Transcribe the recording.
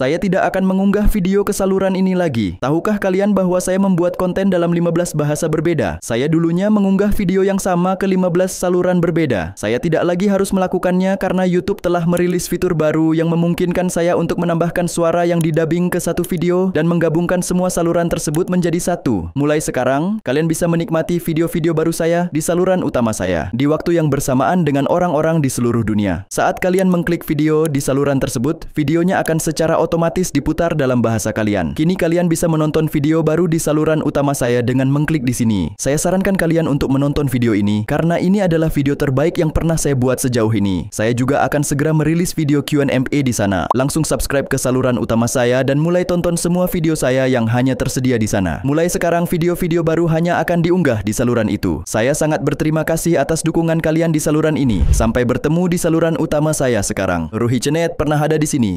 Saya tidak akan mengunggah video ke saluran ini lagi. Tahukah kalian bahwa saya membuat konten dalam 15 bahasa berbeda? Saya dulunya mengunggah video yang sama ke 15 saluran berbeda. Saya tidak lagi harus melakukannya karena YouTube telah merilis fitur baru yang memungkinkan saya untuk menambahkan suara yang didabing ke satu video dan menggabungkan semua saluran tersebut menjadi satu. Mulai sekarang, kalian bisa menikmati video-video baru saya di saluran utama saya di waktu yang bersamaan dengan orang-orang di seluruh dunia. Saat kalian mengklik video di saluran tersebut, videonya akan secara otomatis otomatis diputar dalam bahasa kalian. Kini kalian bisa menonton video baru di saluran utama saya dengan mengklik di sini. Saya sarankan kalian untuk menonton video ini karena ini adalah video terbaik yang pernah saya buat sejauh ini. Saya juga akan segera merilis video Q&A di sana. Langsung subscribe ke saluran utama saya dan mulai tonton semua video saya yang hanya tersedia di sana. Mulai sekarang video-video baru hanya akan diunggah di saluran itu. Saya sangat berterima kasih atas dukungan kalian di saluran ini. Sampai bertemu di saluran utama saya sekarang. Ruhi Cenet pernah ada di sini.